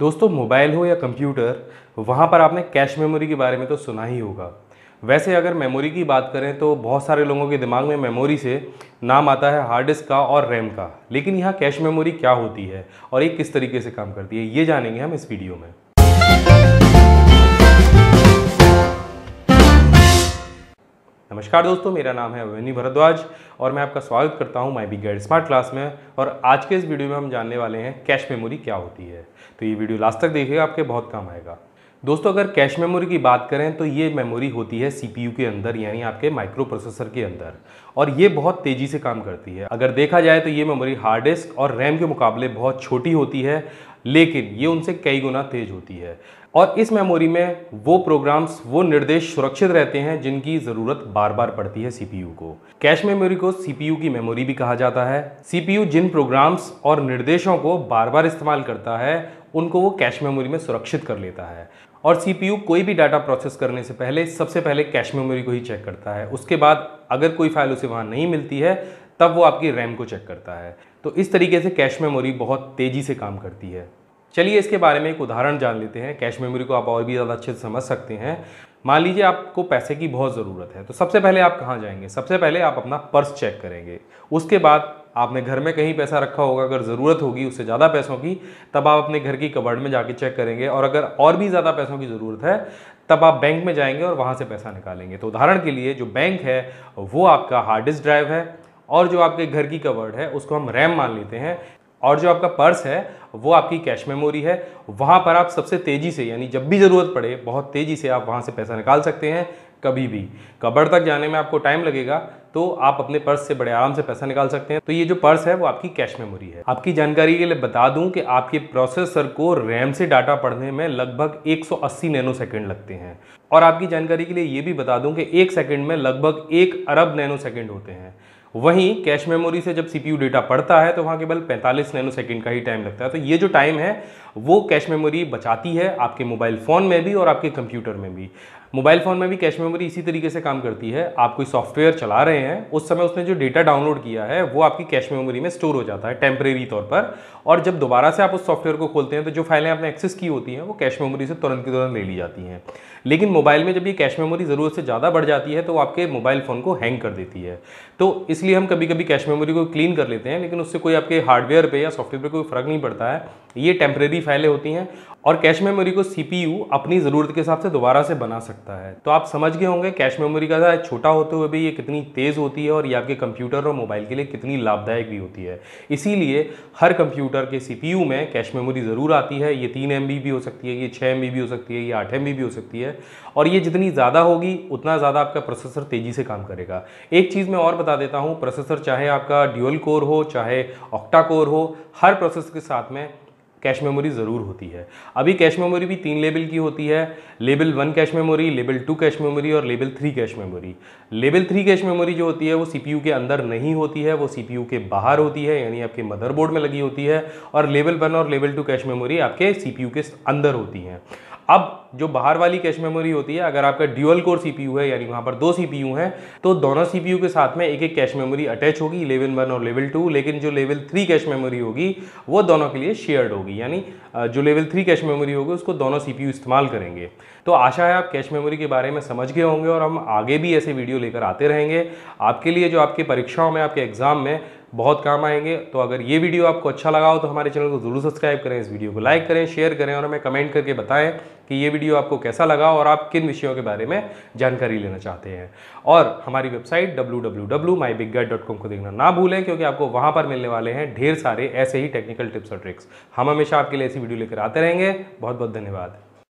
दोस्तों मोबाइल हो या कंप्यूटर वहाँ पर आपने कैश मेमोरी के बारे में तो सुना ही होगा वैसे अगर मेमोरी की बात करें तो बहुत सारे लोगों के दिमाग में मेमोरी से नाम आता है हार्ड डिस्क का और रैम का लेकिन यहाँ कैश मेमोरी क्या होती है और ये किस तरीके से काम करती है ये जानेंगे हम इस वीडियो में नमस्कार दोस्तों मेरा नाम है अवनी भरद्वाज और मैं आपका स्वागत करता हूं my B guide smart class में और आज के इस वीडियो में हम जानने वाले हैं कैश मेमोरी क्या होती है तो ये वीडियो लास्ट तक देखिएगा आपके बहुत काम आएगा दोस्तों अगर कैश मेमोरी की बात करें तो ये मेमोरी होती है सी के अंदर यानी आपके माइक्रो प्रोसेसर के अंदर और ये बहुत तेज़ी से काम करती है अगर देखा जाए तो ये मेमोरी हार्ड डिस्क और रैम के मुकाबले बहुत छोटी होती है लेकिन ये उनसे कई गुना तेज होती है और इस मेमोरी में वो प्रोग्राम्स वो निर्देश सुरक्षित रहते हैं जिनकी ज़रूरत बार बार पड़ती है सीपीयू को कैश मेमोरी को सीपीयू की मेमोरी भी कहा जाता है सीपीयू जिन प्रोग्राम्स और निर्देशों को बार बार इस्तेमाल करता है उनको वो कैश मेमोरी में सुरक्षित कर लेता है और सीपीयू कोई भी डाटा प्रोसेस करने से पहले सबसे पहले कैश मेमोरी को ही चेक करता है उसके बाद अगर कोई फाइल उसे वहाँ नहीं मिलती है तब वो आपकी रैम को चेक करता है तो इस तरीके से कैश मेमोरी बहुत तेज़ी से काम करती है चलिए इसके बारे में एक उदाहरण जान लेते हैं कैश मेमोरी को आप और भी ज़्यादा अच्छे से समझ सकते हैं मान लीजिए आपको पैसे की बहुत ज़रूरत है तो सबसे पहले आप कहाँ जाएंगे सबसे पहले आप अपना पर्स चेक करेंगे उसके बाद आपने घर में कहीं पैसा रखा होगा अगर ज़रूरत होगी उससे ज़्यादा पैसों की तब आप अपने घर की कबर्ड में जाके चेक करेंगे और अगर और भी ज़्यादा पैसों की ज़रूरत है तब आप बैंक में जाएंगे और वहाँ से पैसा निकालेंगे तो उदाहरण के लिए जो बैंक है वो आपका हार्ड डिस्क ड्राइव है और जो आपके घर की कबर्ड है उसको हम रैम मान लेते हैं और जो आपका पर्स है वो आपकी कैश मेमोरी है वहाँ पर आप सबसे तेज़ी से यानी जब भी ज़रूरत पड़े बहुत तेज़ी से आप वहाँ से पैसा निकाल सकते हैं कभी भी कबर तक जाने में आपको टाइम लगेगा तो आप अपने पर्स से बड़े आराम से पैसा निकाल सकते हैं तो ये जो पर्स है वो आपकी कैश मेमोरी है आपकी जानकारी के लिए बता दूं कि आपके प्रोसेसर को रैम से डाटा पढ़ने में लगभग 180 नैनो सेकेंड लगते हैं और आपकी जानकारी के लिए ये भी बता दूं कि एक सेकंड में लगभग एक अरब नैनो सेकंड होते हैं वहीं कैश मेमोरी से जब सीपीयू डेटा पढ़ता है तो वहाँ केवल 45 नैनो सेकंड का ही टाइम लगता है तो ये जो टाइम है वो कैश मेमोरी बचाती है आपके मोबाइल फ़ोन में भी और आपके कंप्यूटर में भी मोबाइल फ़ोन में भी कैश मेमोरी इसी तरीके से काम करती है आप कोई सॉफ्टवेयर चला रहे हैं उस समय उसने जो डेटा डाउनलोड किया है वो आपकी कैश मेमोरी में स्टोर हो जाता है टेम्प्रेरी तौर पर और जब दोबारा से आप उस सॉफ्टवेयर को खोलते हैं तो जो फाइलें आपने एक्सेस की होती हैं वो कैश मेमोरी से तुरंत की तुरंत ले ली जाती हैं लेकिन मोबाइल में जब ये कैश मेमोरी ज़रूरत से ज़्यादा बढ़ जाती है तो आपके मोबाइल फ़ोन को हैंग कर देती है तो इसलिए हम कभी कभी कैश मेमोरी को क्लीन कर लेते हैं लेकिन उससे कोई आपके हार्डवेयर पर या सॉफ्टवेयर पर कोई फ़र्क नहीं पड़ता है ये टेम्प्रेरी फाइलें होती हैं और कैश मेमोरी को सी अपनी ज़रूरत के हिसाब से दोबारा से बना सकता है तो आप समझ गए होंगे कैश मेमोरी का छोटा होते हुए भी ये कितनी तेज़ होती है और ये आपके कंप्यूटर और मोबाइल के लिए कितनी लाभदायक भी होती है इसीलिए हर कंप्यूटर के सी में कैश मेमोरी ज़रूर आती है ये तीन एम भी हो सकती है ये छः एम भी हो सकती है ये आठ एम भी हो सकती है और ये जितनी ज़्यादा होगी उतना ज़्यादा आपका प्रोसेसर तेज़ी से काम करेगा एक चीज़ मैं और बता देता हूँ प्रोसेसर चाहे आपका ड्यूअल कोर हो चाहे ऑक्टा कोर हो हर प्रोसेसर के साथ में कैश मेमोरी ज़रूर होती है अभी कैश मेमोरी भी तीन लेवल की होती है level one cache memory level two cache memory और level three cache memory level three cache memory जो होती है वो सी के अंदर नहीं होती है वो सी के बाहर होती है यानी आपके मदरबोर्ड में लगी होती है और लेवल वन और लेवल टू कैश मेमोरी आपके सी के अंदर होती हैं अब जो बाहर वाली कैश मेमोरी होती है अगर आपका ड्यूअल कोर सीपीयू है यानी वहाँ पर दो सीपीयू हैं तो दोनों सीपीयू के साथ में एक एक कैश मेमोरी अटैच होगी लेवल वन और लेवल टू लेकिन जो लेवल थ्री कैश मेमोरी होगी वो दोनों के लिए शेयर्ड होगी यानी जो लेवल थ्री कैश मेमोरी होगी उसको दोनों सी इस्तेमाल करेंगे तो आशा है आप कैश मेमोरी के बारे में समझ गए होंगे और हम आगे भी ऐसे वीडियो लेकर आते रहेंगे आपके लिए जो आपके परीक्षाओं में आपके एग्ज़ाम में बहुत काम आएंगे तो अगर ये वीडियो आपको अच्छा लगा हो तो हमारे चैनल को ज़रूर सब्सक्राइब करें इस वीडियो को लाइक करें शेयर करें और हमें कमेंट करके बताएं कि ये वीडियो आपको कैसा लगा और आप किन विषयों के बारे में जानकारी लेना चाहते हैं और हमारी वेबसाइट डब्ल्यू को देखना ना भूलें क्योंकि आपको वहाँ पर मिलने वाले हैं ढेर सारे ऐसे ही टेक्निकल टिप्स और ट्रिक्स हम हमेशा आपके लिए ऐसी वीडियो लेकर आते रहेंगे बहुत बहुत धन्यवाद